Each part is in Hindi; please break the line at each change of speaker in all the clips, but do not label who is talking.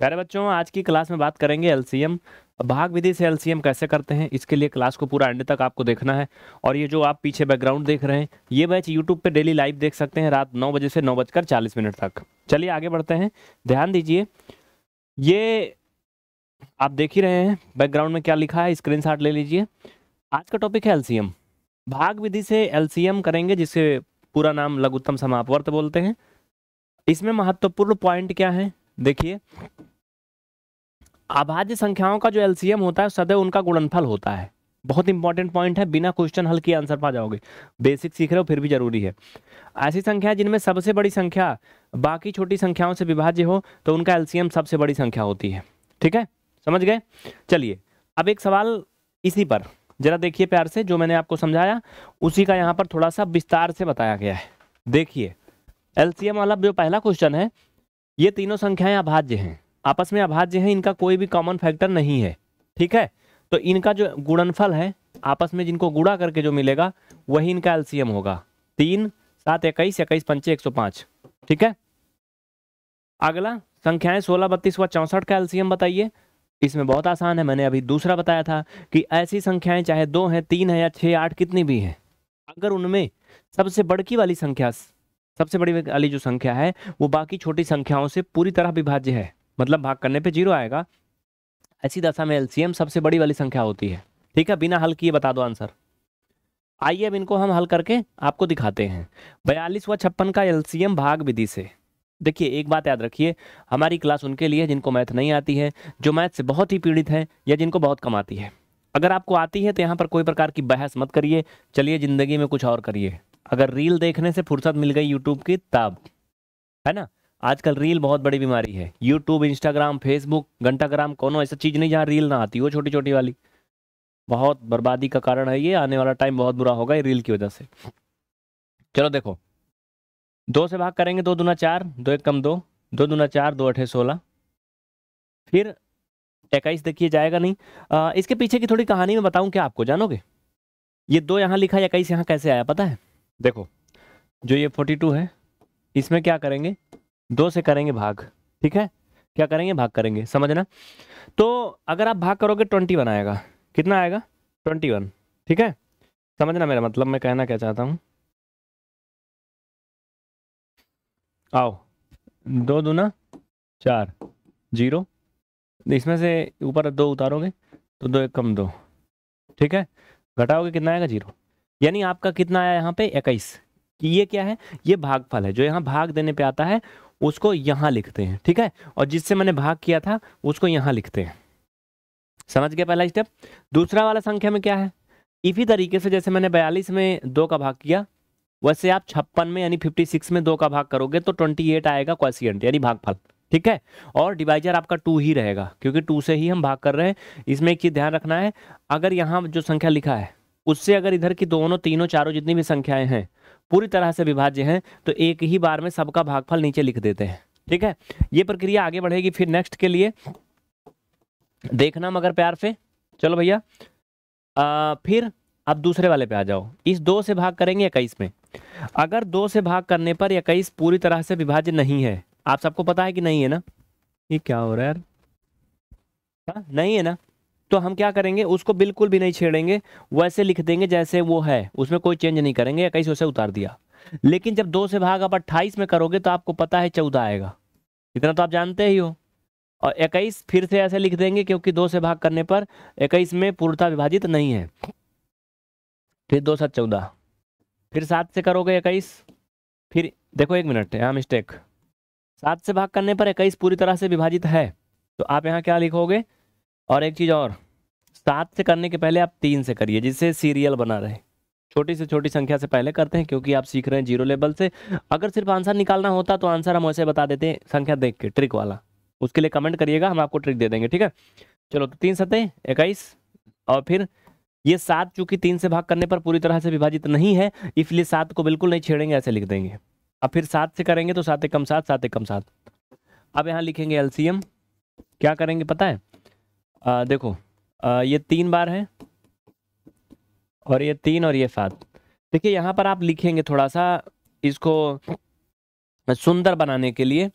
प्यारे बच्चों आज की क्लास में बात करेंगे एलसीएम भाग विधि से एलसीएम कैसे करते हैं इसके लिए क्लास को पूरा एंड तक आपको देखना है और ये जो आप पीछे बैकग्राउंड देख रहे हैं ये बैच यूट्यूब पे डेली लाइव देख सकते हैं रात नौ बजे से नौ बजकर चालीस मिनट तक चलिए आगे बढ़ते हैं ध्यान दीजिए ये आप देख ही रहे हैं बैकग्राउंड में क्या लिखा है स्क्रीन ले लीजिए आज का टॉपिक है एलसीएम भाग विधि से एलसीएम करेंगे जिसे पूरा नाम लघुत्तम समापवर्त बोलते हैं इसमें महत्वपूर्ण पॉइंट क्या है देखिए अभाज्य संख्याओं का जो एलसीएम होता है सदैव उनका गुणनफल होता है बहुत इंपॉर्टेंट पॉइंट है बिना क्वेश्चन हल किए आंसर पा जाओगे बेसिक सीख रहे हो फिर भी जरूरी है ऐसी संख्या जिनमें सबसे बड़ी संख्या बाकी छोटी संख्याओं से विभाज्य हो तो उनका एलसीएम सबसे बड़ी संख्या होती है ठीक है समझ गए चलिए अब एक सवाल इसी पर जरा देखिए प्यार से जो मैंने आपको समझाया उसी का यहाँ पर थोड़ा सा विस्तार से बताया गया है देखिए एलसीएम वाला जो पहला क्वेश्चन है ये तीनों संख्याएं अभाज्य हैं आपस में अभाज्य हैं इनका कोई भी कॉमन फैक्टर नहीं है ठीक है तो इनका जो गुणनफल है आपस में जिनको गुड़ा करके जो मिलेगा वही इनका एल्सियम होगा तीन सात इक्कीस इक्कीस पंचे एक सौ पांच ठीक है अगला संख्याएं सोलह बत्तीस व चौंसठ का एल्सियम बताइए इसमें बहुत आसान है मैंने अभी दूसरा बताया था कि ऐसी संख्याएं चाहे दो हैं तीन है या छः आठ कितनी भी हैं अगर उनमें सबसे बड़की वाली संख्या सबसे बड़ी वाली जो संख्या है वो बाकी छोटी संख्याओं से पूरी तरह विभाज्य है मतलब भाग करने पे जीरो आएगा ऐसी दशा में एलसीएम सबसे बड़ी वाली संख्या होती है ठीक है बिना हल किए बता दो आंसर आइए अब इनको हम हल करके आपको दिखाते हैं बयालीस व छप्पन का एलसीएम भाग विधि से देखिए एक बात याद रखिए हमारी क्लास उनके लिए जिनको मैथ नहीं आती है जो मैथ से बहुत ही पीड़ित है या जिनको बहुत कम आती है अगर आपको आती है तो यहाँ पर कोई प्रकार की बहस मत करिए चलिए ज़िंदगी में कुछ और करिए अगर रील देखने से फुर्सत मिल गई यूट्यूब की तब है ना आजकल रील बहुत बड़ी बीमारी है यूट्यूब इंस्टाग्राम फेसबुक घंटाग्राम कोनो ऐसा चीज़ नहीं जहाँ रील ना आती हो छोटी छोटी वाली बहुत बर्बादी का कारण है ये आने वाला टाइम बहुत बुरा होगा ये रील की वजह से चलो देखो दो से भाग करेंगे दो दूना चार दो एक कम दो दो दूना चार दो अठे सोलह फिर इक्कीस देखिए जाएगा नहीं आ, इसके पीछे की थोड़ी कहानी में बताऊं क्या आपको जानोगे ये दो यहाँ लिखा इक्कीस यहाँ कैसे आया पता है देखो जो ये फोर्टी टू है इसमें क्या करेंगे दो से करेंगे भाग ठीक है क्या करेंगे भाग करेंगे समझना तो अगर आप भाग करोगे ट्वेंटी वन आएगा कितना आएगा ट्वेंटी वन ठीक है समझना मेरा मतलब मैं कहना क्या चाहता हूँ आओ दो दूना चार जीरो इसमें से ऊपर दो उतारोगे तो दो एक कम दो ठीक है घटाओगे कितना आएगा जीरो यानी आपका कितना आया यहाँ पे इक्कीस ये क्या है ये भागफल है जो यहाँ भाग देने पे आता है उसको यहाँ लिखते हैं ठीक है और जिससे मैंने भाग किया था उसको यहाँ लिखते हैं समझ गया पहला स्टेप दूसरा वाला संख्या में क्या है इसी तरीके से जैसे मैंने बयालीस में दो का भाग किया वैसे आप छप्पन में यानी फिफ्टी सिक्स में दो का भाग करोगे तो ट्वेंटी एट आएगा क्वेश्चियंट यानी भागफल ठीक है और डिवाइजर आपका टू ही रहेगा क्योंकि टू से ही हम भाग कर रहे हैं इसमें एक चीज़ ध्यान रखना है अगर यहाँ जो संख्या लिखा है उससे अगर इधर की दोनों तीनों चारों जितनी भी संख्याएं हैं पूरी तरह से विभाज्य हैं तो एक ही बार में सबका भागफल नीचे लिख देते हैं ठीक है ये प्रक्रिया आगे बढ़ेगी फिर नेक्स्ट के लिए देखना मगर प्यार से चलो भैया फिर अब दूसरे वाले पे आ जाओ इस दो से भाग करेंगे इक्कीस में अगर दो से भाग करने पर इक्कीस पूरी तरह से विभाज्य नहीं है आप सबको पता है कि नहीं है ना ये क्या हो रहा है यार हाँ, नहीं है ना तो हम क्या करेंगे उसको बिल्कुल भी नहीं छेड़ेंगे वैसे लिख देंगे जैसे वो है उसमें कोई चेंज नहीं करेंगे इक्कीस उसे उतार दिया लेकिन जब दो से भाग आप अट्ठाईस में करोगे तो आपको पता है चौदह आएगा इतना तो आप जानते ही हो और इक्कीस फिर से ऐसे लिख देंगे क्योंकि दो से भाग करने पर इक्कीस में पूर्णता विभाजित नहीं है फिर दो सात चौदह फिर सात से करोगे इक्कीस फिर देखो एक मिनट यहाँ मिस्टेक सात से भाग करने पर इक्कीस पूरी तरह से विभाजित है तो आप यहाँ क्या लिखोगे और एक चीज़ और सात से करने के पहले आप तीन से करिए जिससे सीरियल बना रहे छोटी से छोटी संख्या से पहले करते हैं क्योंकि आप सीख रहे हैं जीरो लेवल से अगर सिर्फ आंसर निकालना होता तो आंसर हम वैसे बता देते हैं संख्या देख के ट्रिक वाला उसके लिए कमेंट करिएगा हम आपको ट्रिक दे देंगे ठीक है चलो तो तीन सतह इक्कीस और फिर ये सात चूंकि तीन से भाग करने पर पूरी तरह से विभाजित नहीं है इसलिए सात को बिल्कुल नहीं छेड़ेंगे ऐसे लिख देंगे अब फिर सात से करेंगे तो सात एक कम सात सात एक कम सात अब यहाँ लिखेंगे एलसीएम क्या करेंगे पता है आ, देखो आ, ये तीन बार है और ये तीन और ये सात देखिए यहाँ पर आप लिखेंगे थोड़ा सा इसको सुंदर बनाने के लिए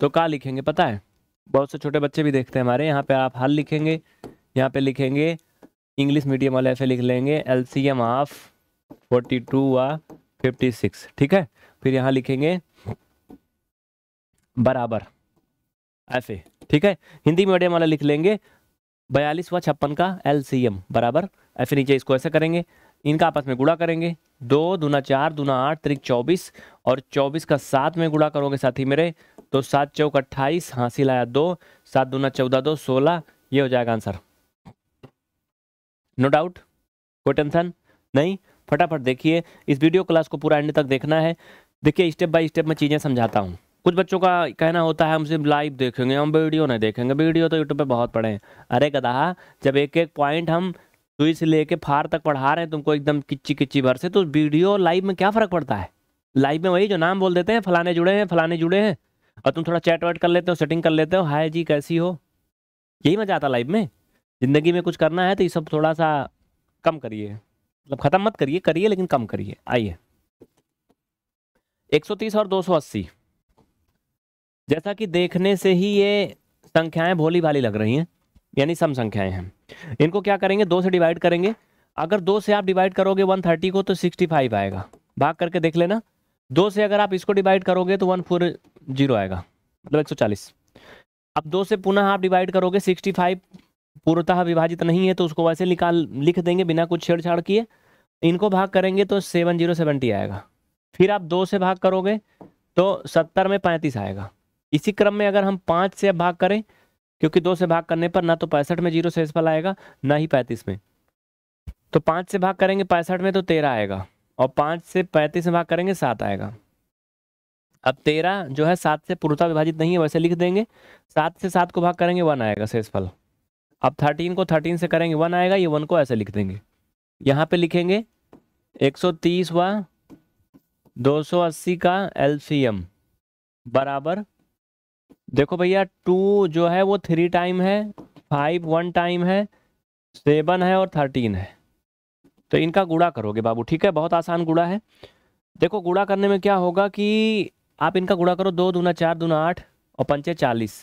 तो क्या लिखेंगे पता है बहुत से छोटे बच्चे भी देखते हैं हमारे यहाँ पे आप हल लिखेंगे यहाँ पे लिखेंगे इंग्लिश मीडियम वाले ऐसे लिख लेंगे L C M of forty two व फिफ्टी सिक्स ठीक है फिर यहाँ लिखेंगे बराबर ऐसे ठीक है हिंदी मीडियम वाला लिख लेंगे बयालीस व छप्पन का एम बराबर या फिर नीचे इसको ऐसे करेंगे इनका आपस में गुड़ा करेंगे दो दूना चार दूना आठ त्रिक चौबीस और चौबीस का सात में गुड़ा करोगे साथी मेरे तो सात चौक अट्ठाईस हासिल आया दो सात दूना चौदह दो सोलह ये हो जाएगा आंसर नो डाउट कोई टेंशन नहीं फटाफट देखिए इस वीडियो क्लास को पूरा एंड तक देखना है देखिए स्टेप बाय स्टेप मैं चीज़ें समझाता हूँ कुछ बच्चों का कहना होता है हम सिर्फ लाइव देखेंगे हम वीडियो नहीं देखेंगे वीडियो तो यूट्यूब पे बहुत पड़े हैं अरे कदा जब एक एक पॉइंट हम सुई से लेके फार तक पढ़ा रहे हैं तुमको एकदम किच्ची किच्ची भर से तो वीडियो लाइव में क्या फ़र्क पड़ता है लाइव में वही जो नाम बोल देते हैं फलाने जुड़े हैं फलाने जुड़े हैं और तुम थोड़ा चैट वैट कर लेते हो सेटिंग कर लेते हो हाय जी कैसी हो यही मज़ा आता लाइव में ज़िंदगी में कुछ करना है तो ये सब थोड़ा सा कम करिए मतलब ख़त्म मत करिए करिए लेकिन कम करिए आइए एक और दो जैसा कि देखने से ही ये संख्याएं भोली भाली लग रही हैं यानी सम संख्याएं हैं इनको क्या करेंगे दो से डिवाइड करेंगे अगर दो से आप डिवाइड करोगे वन थर्टी को तो सिक्सटी फाइव आएगा भाग करके देख लेना दो से अगर आप इसको डिवाइड करोगे तो वन फोर जीरो आएगा मतलब एक सौ चालीस अब दो से पुनः आप डिवाइड करोगे सिक्सटी फाइव पूर्णतः विभाजित नहीं है तो उसको वैसे निकाल लिख देंगे बिना कुछ छेड़छाड़ किए इनको भाग करेंगे तो सेवन जीरो सेवेंटी आएगा फिर आप दो से भाग करोगे तो सत्तर में पैंतीस आएगा इसी क्रम में अगर हम पाँच से भाग करें क्योंकि दो से भाग करने पर ना तो पैंसठ में जीरो फल आएगा ना ही पैंतीस में तो पाँच से भाग करेंगे पैंसठ में तो तेरह आएगा और पाँच से पैंतीस में भाग करेंगे सात आएगा अब तेरह जो है सात से पूर्णता विभाजित नहीं है वैसे लिख देंगे सात से सात को भाग करेंगे वन आएगा शेषफल अब थर्टीन को थर्टीन से करेंगे वन आएगा ये वन को ऐसे लिख देंगे यहाँ पे लिखेंगे एक सौ तीस व दो सौ अस्सी का एल सी एम बराबर देखो भैया टू जो है वो थ्री टाइम है फाइव वन टाइम है सेवन है और थर्टीन है तो इनका गुड़ा करोगे बाबू ठीक है बहुत आसान गुड़ा है देखो गुड़ा करने में क्या होगा कि आप इनका गुड़ा करो दो दूना चार दूना आठ और पंचे चालीस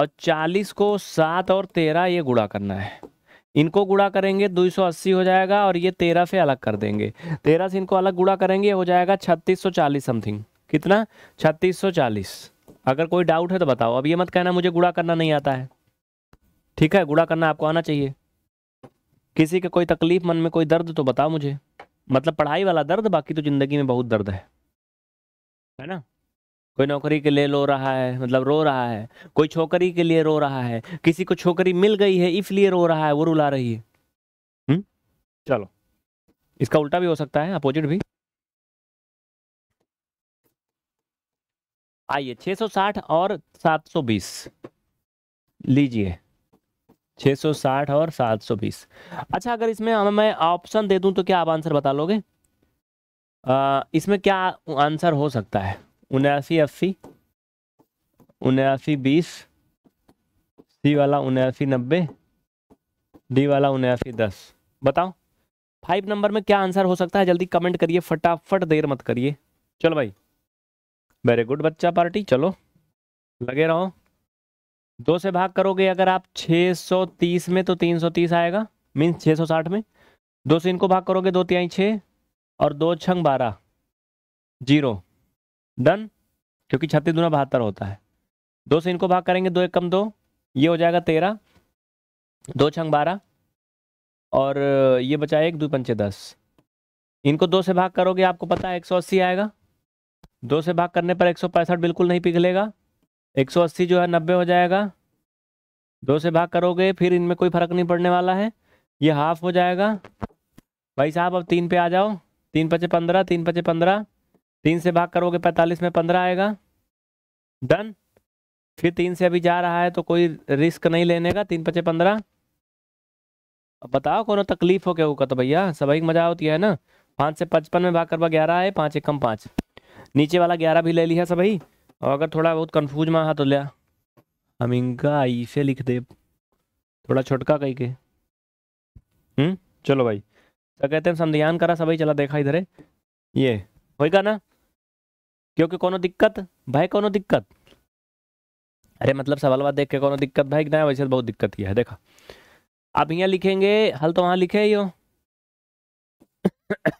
और चालीस को सात और तेरह ये गुड़ा करना है इनको गुड़ा करेंगे दो सौ अस्सी हो जाएगा और ये तेरह से अलग कर देंगे तेरह से इनको अलग गुड़ा करेंगे हो जाएगा छत्तीस सौ चालीस समथिंग कितना छत्तीस सौ चालीस अगर कोई डाउट है तो बताओ अब ये मत कहना मुझे गुड़ा करना नहीं आता है ठीक है गुड़ा करना आपको आना चाहिए किसी के कोई तकलीफ मन में कोई दर्द तो बताओ मुझे मतलब पढ़ाई वाला दर्द बाकी तो ज़िंदगी में बहुत दर्द है है ना कोई नौकरी के लिए रो रहा है मतलब रो रहा है कोई छोकरी के लिए रो रहा है किसी को छोकरी मिल गई है इसलिए रो रहा है वो रुला रही है हुँ? हम्म? चलो इसका उल्टा भी हो सकता है अपोजिट भी आइए 660 और 720 लीजिए 660 और 720 अच्छा अगर इसमें मैं ऑप्शन दे दूं तो क्या आप आंसर बता लोगे आ, इसमें क्या आंसर हो सकता है उन्यासी अस्सी उन्यासी बीस सी वाला उन्यासी नब्बे डी वाला उन्यासी दस बताओ फाइव नंबर में क्या आंसर हो सकता है जल्दी कमेंट करिए फटाफट देर मत करिए चलो भाई वेरी गुड बच्चा पार्टी चलो लगे रहो दो से भाग करोगे अगर आप 630 में तो 330 आएगा मीन्स 660 में दो से इनको भाग करोगे दो तिहाई छः और दो छंग बारह जीरो डन क्योंकि छत्तीस दूना बहत्तर होता है दो से इनको भाग करेंगे दो एक कम दो ये हो जाएगा तेरह दो छंग बारह और ये बचा एक दो पंचे दस इनको दो से भाग करोगे आपको पता है एक सौ अस्सी आएगा दो से भाग करने पर एक बिल्कुल नहीं पिघलेगा 180 जो है नब्बे हो जाएगा दो से भाग करोगे फिर इनमें कोई फर्क नहीं पड़ने वाला है ये हाफ हो जाएगा भाई साहब अब तीन पे आ जाओ तीन पचे पंद्रह तीन पचे पंद्रह तीन से भाग करोगे पैंतालीस में पंद्रह आएगा डन फिर तीन से अभी जा रहा है तो कोई रिस्क नहीं लेने का तीन पचे पंद्रह अब बताओ को तकलीफ हो क्या होगा तो भैया सभी मजा होती है ना पाँच से पचपन में भाग करवा ग्यारह आए पाँच एक कम पाँच नीचे वाला ग्यारह भी ले लिया सब भाई और अगर थोड़ा बहुत कन्फ्यूज में हाँ तो लिया हमिंगा आई लिख दे थोड़ा छोटका कही के हम्म चलो भाई तो कहते हैं संध्यान करा सब भाई चला देखा इधर ये होएगा ना क्योंकि कोनो दिक्कत भाई कोनो दिक्कत अरे मतलब सवाल बात देख के कोनो दिक्कत भाई ना वैसे तो बहुत दिक्कत किया है देखा आप यहाँ लिखेंगे हल तो वहाँ लिखे ही हो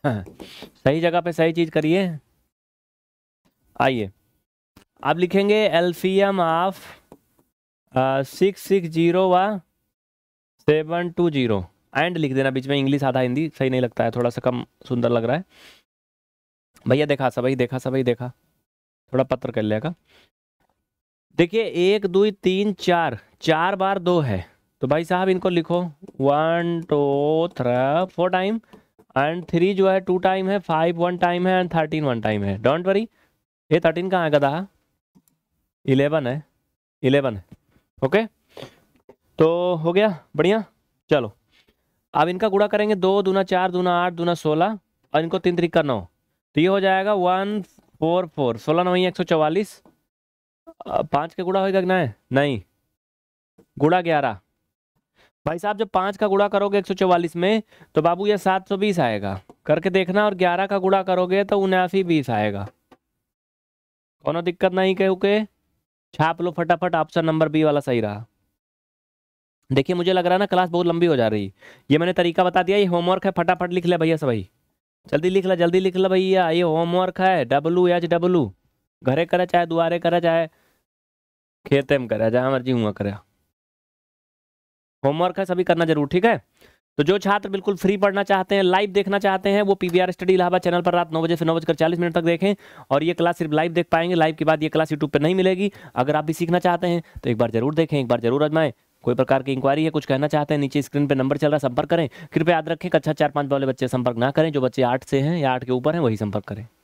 सही जगह पे सही चीज़ करिए आइए आप लिखेंगे एल्फियम ऑफ सिक्स सिक्स जीरो व सेवन टू जीरो एंड लिख देना बीच में इंग्लिश आधा हिंदी सही नहीं लगता है थोड़ा सा कम सुंदर लग रहा है भैया देखा सब भाई देखा सब भाई देखा थोड़ा पत्र कर लेगा देखिए एक दो तीन चार चार बार दो है तो भाई साहब इनको लिखो one two three four time and three जो है टू टाइम है फाइव वन टाइम है एंड थर्टीन वन टाइम है डोंट वरी ये थर्टीन कहाँ है गदा इलेवन है इलेवन है ओके तो हो गया बढ़िया चलो अब इनका गुड़ा करेंगे दो दूना चार दूना आठ दूना सोलह और इनको तीन तरीक का नौ तो ये हो जाएगा वन फोर फोर सोलह नौ एक सौ चवालीस पाँच का गुड़ा होएगा ना नहीं गुड़ा ग्यारह भाई साहब जब पाँच का गुड़ा करोगे एक सौ चवालीस में तो बाबू ये सात सौ बीस आएगा करके देखना और ग्यारह का गुड़ा करोगे तो उनासी बीस आएगा कोनो दिक्कत नहीं कहू के छाप लो फटाफट ऑप्शन नंबर बी वाला सही रहा देखिए मुझे लग रहा है ना क्लास बहुत लंबी हो जा रही ये मैंने तरीका बता दिया ये होमवर्क है फटाफट लिख ले भैया सभी जल्दी लिख ला जल्दी लिख ला भैया ये होमवर्क है डब्लू एच डब्लू घरे करे चाहे दुआरे करे चाहे खेते में करे जहाँ मर्जी हुआ करे होमवर्क है सभी करना जरूर ठीक है तो जो छात्र बिल्कुल फ्री पढ़ना चाहते हैं लाइव देखना चाहते हैं वो पी स्टडी इलाहाबाद चैनल पर रात नौ बजे से नौ बजकर चालीस मिनट तक देखें और ये क्लास सिर्फ लाइव देख पाएंगे लाइव के बाद ये क्लास यूट्यूब पर नहीं मिलेगी अगर आप भी सीखना चाहते हैं तो एक बार जरूर देखें एक बार जरूर आजमाएं कोई प्रकार की इंक्वायरी है कुछ कहना चाहते हैं नीचे स्क्रीन पर नंबर चल रहा है संपर्क करें कृपया याद रखें कक्षा अच्छा चार पाँच वाले बच्चे संपर्क ना करें जो बच्चे आठ से हैं या आठ के ऊपर हैं वही संपर्क करें